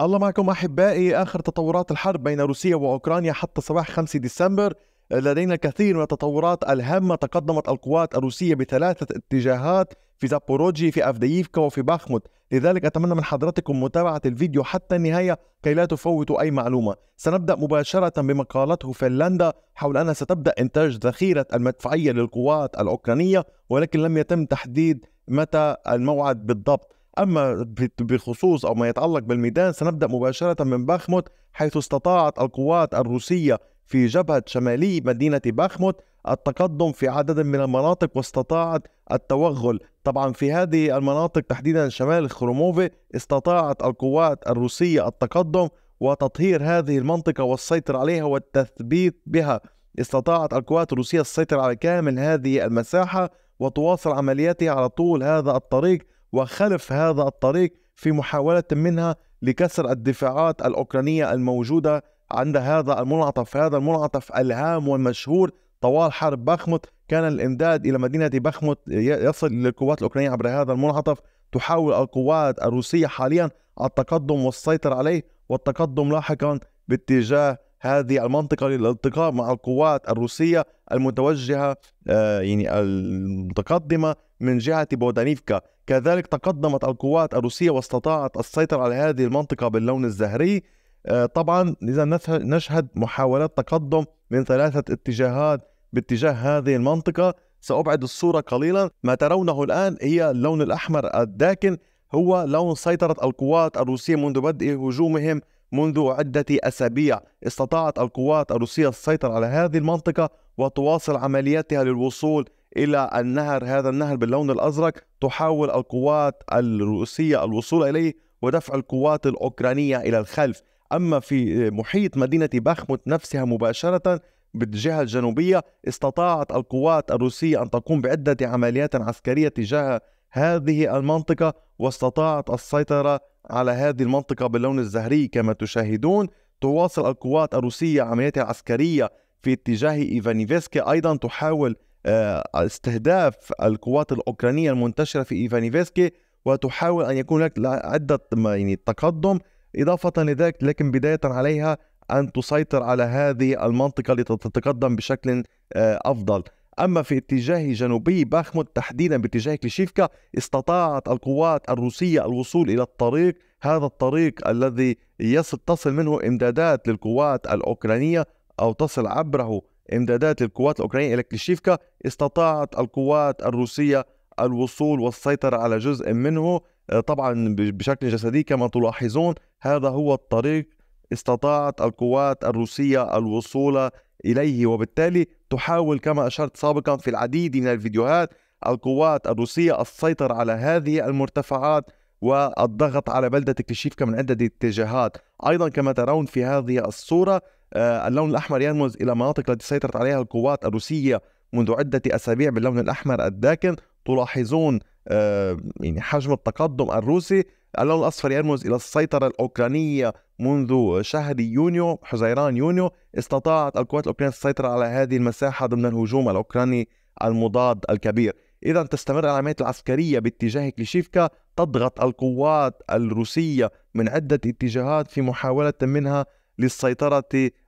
الله معكم احبائي اخر تطورات الحرب بين روسيا واوكرانيا حتى صباح 5 ديسمبر آه، لدينا الكثير من التطورات الهامه تقدمت القوات الروسيه بثلاثه اتجاهات في زابوروجي في افدييفكا وفي باخموت لذلك اتمنى من حضرتكم متابعه الفيديو حتى النهايه كي لا تفوتوا اي معلومه سنبدا مباشره بما قالته فنلندا حول انها ستبدا انتاج ذخيره المدفعيه للقوات الاوكرانيه ولكن لم يتم تحديد متى الموعد بالضبط أما بخصوص أو ما يتعلق بالميدان سنبدأ مباشرة من باخموت حيث استطاعت القوات الروسية في جبهة شمالي مدينة باخموت التقدم في عدد من المناطق واستطاعت التوغل طبعا في هذه المناطق تحديدا شمال خروموفي استطاعت القوات الروسية التقدم وتطهير هذه المنطقة والسيطرة عليها والتثبيت بها استطاعت القوات الروسية السيطرة على كامل هذه المساحة وتواصل عملياتها على طول هذا الطريق وخلف هذا الطريق في محاولة منها لكسر الدفاعات الأوكرانية الموجودة عند هذا المنعطف هذا المنعطف الهام والمشهور طوال حرب بخمت كان الإمداد إلى مدينة بخمت يصل للقوات الأوكرانية عبر هذا المنعطف تحاول القوات الروسية حاليا التقدم والسيطرة عليه والتقدم لاحقا باتجاه هذه المنطقة للالتقاء مع القوات الروسية المتوجهة آه، يعني المتقدمة من جهة بودانيفكا كذلك تقدمت القوات الروسية واستطاعت السيطرة على هذه المنطقة باللون الزهري آه، طبعا إذا نشهد محاولات تقدم من ثلاثة اتجاهات باتجاه هذه المنطقة سأبعد الصورة قليلا ما ترونه الآن هي اللون الأحمر الداكن هو لون سيطرة القوات الروسية منذ بدء هجومهم منذ عدة أسابيع استطاعت القوات الروسية السيطرة على هذه المنطقة وتواصل عملياتها للوصول إلى النهر هذا النهر باللون الأزرق تحاول القوات الروسية الوصول إليه ودفع القوات الأوكرانية إلى الخلف أما في محيط مدينة باخموت نفسها مباشرة بالجهة الجنوبية استطاعت القوات الروسية أن تقوم بعدة عمليات عسكرية تجاه هذه المنطقة واستطاعت السيطرة على هذه المنطقة باللون الزهري كما تشاهدون تواصل القوات الروسية عملياتها العسكرية في اتجاه إيفانيفسكي أيضا تحاول آه، استهداف القوات الأوكرانية المنتشرة في إيفانيفسكي وتحاول أن يكون لك عدة يعني تقدم إضافة لذلك لكن بداية عليها أن تسيطر على هذه المنطقة لتتقدم بشكل آه، أفضل أما في اتجاه جنوبي باخمود تحديدا باتجاه كليشيفكا استطاعت القوات الروسية الوصول إلى الطريق هذا الطريق الذي يصل تصل منه إمدادات للقوات الأوكرانية أو تصل عبره امدادات للقوات الأوكرانية إلى كليشيفكا استطاعت القوات الروسية الوصول والسيطرة على جزء منه آه، طبعا بشكل جسدي كما تلاحظون هذا هو الطريق استطاعت القوات الروسية الوصول إليه وبالتالي تحاول كما أشرت سابقا في العديد من الفيديوهات القوات الروسية السيطرة على هذه المرتفعات والضغط على بلدة كليشيفكا من عدة اتجاهات أيضا كما ترون في هذه الصورة آه، اللون الأحمر يرمز إلى مناطق التي سيطرت عليها القوات الروسية منذ عدة أسابيع باللون الأحمر الداكن تلاحظون آه، يعني حجم التقدم الروسي اللون الأصفر يرمز إلى السيطرة الأوكرانية منذ شهر يونيو حزيران يونيو استطاعت القوات الأوكرانية السيطرة على هذه المساحة ضمن الهجوم الأوكراني المضاد الكبير إذا تستمر العمليات العسكرية باتجاه كليشيفكا تضغط القوات الروسية من عدة اتجاهات في محاولة منها للسيطرة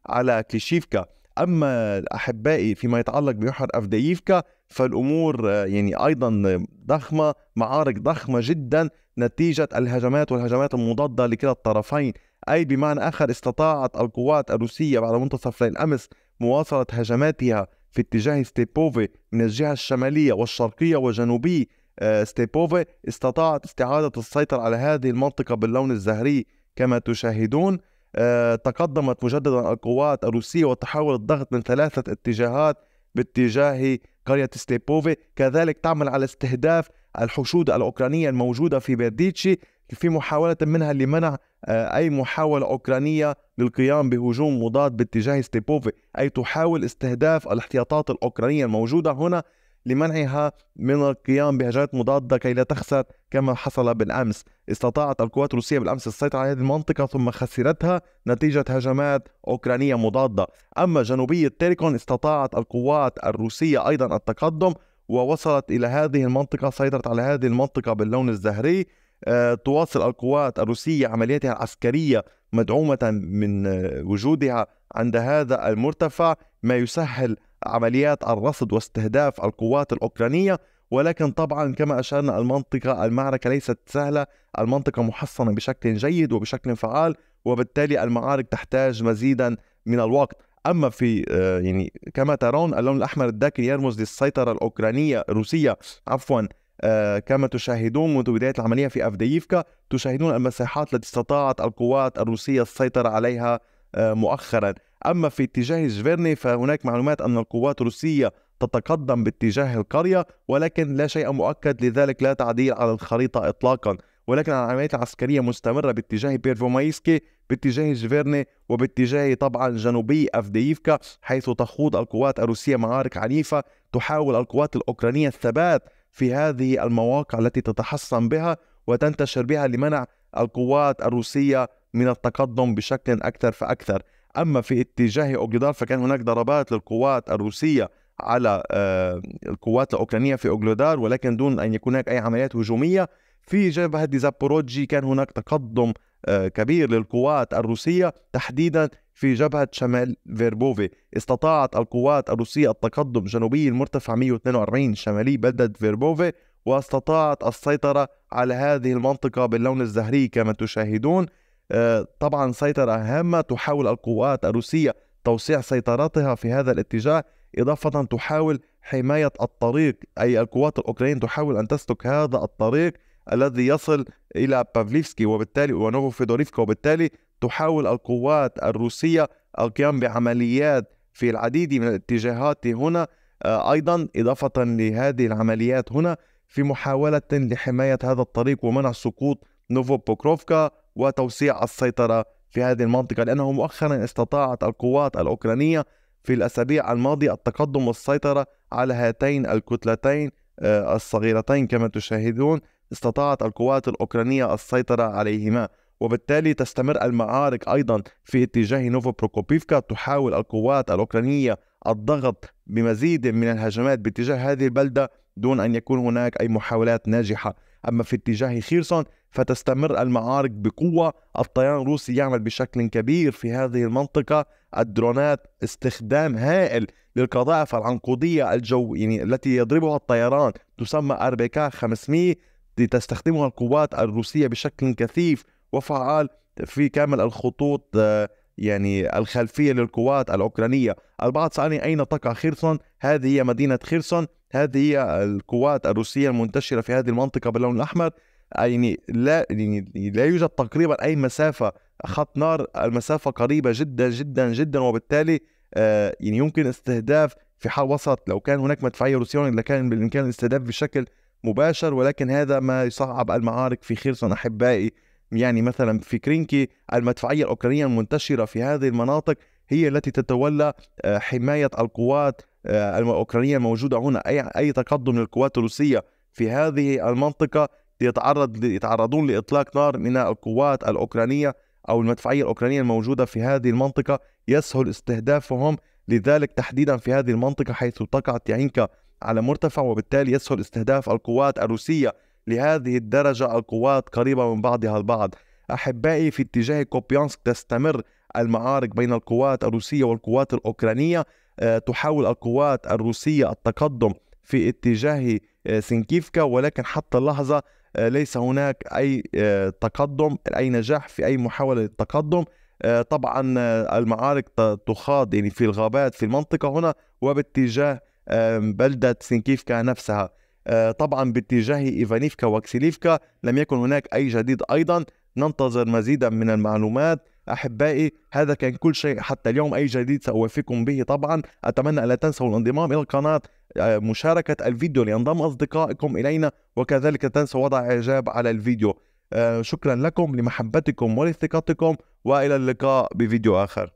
على كليشيفكا أما أحبائي فيما يتعلق بيحر أفدييفكا فالأمور يعني أيضا ضخمة معارك ضخمة جدا نتيجة الهجمات والهجمات المضادة لكلا الطرفين أي بمعنى آخر استطاعت القوات الروسية بعد منتصف ليل أمس مواصلة هجماتها في اتجاه ستيبوفي من الجهة الشمالية والشرقية وجنوبي آه، ستيبوفي استطاعت استعادة السيطرة على هذه المنطقة باللون الزهري كما تشاهدون آه، تقدمت مجددا القوات الروسية وتحاول الضغط من ثلاثة اتجاهات باتجاه قرية ستيبوفي كذلك تعمل على استهداف الحشود الأوكرانية الموجودة في بيرديتشي في محاولة منها لمنع آه، أي محاولة أوكرانية للقيام بهجوم مضاد باتجاه ستيبوفي أي تحاول استهداف الاحتياطات الأوكرانية الموجودة هنا لمنعها من القيام بهجمات مضادة كي لا تخسر كما حصل بالأمس استطاعت القوات الروسية بالأمس السيطرة على هذه المنطقة ثم خسرتها نتيجة هجمات أوكرانية مضادة أما جنوبية تيريكون استطاعت القوات الروسية أيضا التقدم ووصلت إلى هذه المنطقة سيطرت على هذه المنطقة باللون الزهري آه، تواصل القوات الروسية عملياتها العسكرية مدعومة من آه، وجودها عند هذا المرتفع ما يسهل عمليات الرصد واستهداف القوات الأوكرانية ولكن طبعا كما أشرنا المنطقة المعركة ليست سهلة المنطقة محصنة بشكل جيد وبشكل فعال وبالتالي المعارك تحتاج مزيدا من الوقت اما في آه، يعني كما ترون اللون الاحمر الداكن يرمز للسيطره الاوكرانيه الروسيه عفوا آه، كما تشاهدون منذ بداية العملية في أفدييفكا تشاهدون المساحات التي استطاعت القوات الروسية السيطرة عليها آه، مؤخرا أما في اتجاه جفيرني فهناك معلومات أن القوات الروسية تتقدم باتجاه القرية ولكن لا شيء مؤكد لذلك لا تعديل على الخريطة إطلاقا ولكن العمليات العسكرية مستمرة باتجاه بيرفومايسكي باتجاه جفيرني وباتجاه طبعا جنوبي أفدييفكا حيث تخوض القوات الروسية معارك عنيفة تحاول القوات الأوكرانية الثبات في هذه المواقع التي تتحصن بها وتنتشر بها لمنع القوات الروسية من التقدم بشكل أكثر فأكثر أما في اتجاه أوغلودار فكان هناك ضربات للقوات الروسية على آه، القوات الأوكرانية في أوغلودار ولكن دون أن يكون هناك أي عمليات هجومية في جبهة ديزابوروجي كان هناك تقدم آه، كبير للقوات الروسية تحديدا في جبهة شمال فيربوفي استطاعت القوات الروسية التقدم جنوبي المرتفع 142 شمالي بلدة فيربوفي واستطاعت السيطرة على هذه المنطقة باللون الزهري كما تشاهدون آه، طبعا سيطرة هامة تحاول القوات الروسية توسيع سيطرتها في هذا الاتجاه إضافة تحاول حماية الطريق أي القوات الأوكرانية تحاول أن تسلك هذا الطريق الذي يصل إلى بافليفسكي وبالتالي ونوفو فيدوريفكا وبالتالي تحاول القوات الروسية القيام بعمليات في العديد من الاتجاهات هنا آه، أيضا إضافة لهذه العمليات هنا في محاولة لحماية هذا الطريق ومنع سقوط نوفو بوكروفكا وتوسيع السيطرة في هذه المنطقة لأنه مؤخرا استطاعت القوات الأوكرانية في الأسابيع الماضية التقدم والسيطرة على هاتين الكتلتين آه، الصغيرتين كما تشاهدون استطاعت القوات الأوكرانية السيطرة عليهما وبالتالي تستمر المعارك أيضا في اتجاه نوفو بروكوبيفكا تحاول القوات الأوكرانية الضغط بمزيد من الهجمات باتجاه هذه البلدة دون أن يكون هناك أي محاولات ناجحة أما في اتجاه خيرسون فتستمر المعارك بقوة الطيران الروسي يعمل بشكل كبير في هذه المنطقة الدرونات استخدام هائل للقذائف العنقودية الجو يعني التي يضربها الطيران تسمى أربيكا 500 تستخدمها القوات الروسية بشكل كثيف وفعال في كامل الخطوط آه، يعني الخلفية للقوات الأوكرانية البعض سألني أين تقع خيرسون هذه هي مدينة خيرسون هذه هي القوات الروسية المنتشرة في هذه المنطقة باللون الأحمر يعني لا يعني لا يوجد تقريبا أي مسافة خط نار المسافة قريبة جدا جدا جدا وبالتالي آه، يعني يمكن استهداف في حال وسط لو كان هناك مدفعية روسية لكان بالإمكان الاستهداف بشكل مباشر ولكن هذا ما يصعب المعارك في خيرسون أحبائي يعني مثلا في كرينكي المدفعية الأوكرانية المنتشرة في هذه المناطق هي التي تتولى آه، حماية القوات آه، الأوكرانية الموجودة هنا أي أي تقدم للقوات الروسية في هذه المنطقة يتعرض يتعرضون لإطلاق نار من القوات الأوكرانية أو المدفعية الأوكرانية الموجودة في هذه المنطقة يسهل استهدافهم لذلك تحديدا في هذه المنطقة حيث تقع تعينكا على مرتفع وبالتالي يسهل استهداف القوات الروسية لهذه الدرجة القوات قريبة من بعضها البعض أحبائي في اتجاه كوبيانسك تستمر المعارك بين القوات الروسية والقوات الأوكرانية آه، تحاول القوات الروسية التقدم في اتجاه آه، سينكيفكا ولكن حتى اللحظة آه، ليس هناك أي تقدم أي نجاح في أي محاولة للتقدم طبعا المعارك تخاض يعني في الغابات في المنطقة هنا وباتجاه بلدة سينكيفكا نفسها آه، طبعا باتجاه إيفانيفكا وكسيليفكا لم يكن هناك أي جديد أيضا ننتظر مزيدا من المعلومات احبائي هذا كان كل شيء حتى اليوم اي جديد سأوافقكم به طبعا اتمنى الا تنسوا الانضمام الى القناه آه، مشاركه الفيديو لينضم اصدقائكم الينا وكذلك تنسوا وضع اعجاب على الفيديو آه، شكرا لكم لمحبتكم ولثقتكم والى اللقاء بفيديو اخر